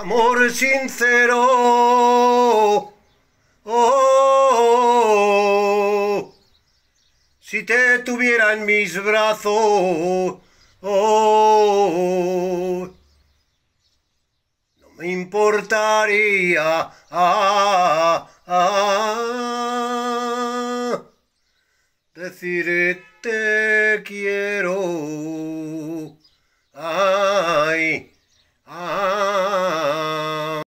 amor sincero. Oh, oh, oh. si te tuviera en mis brazos, no me importaría. Ah, ah, ah. decirte quiero. ay.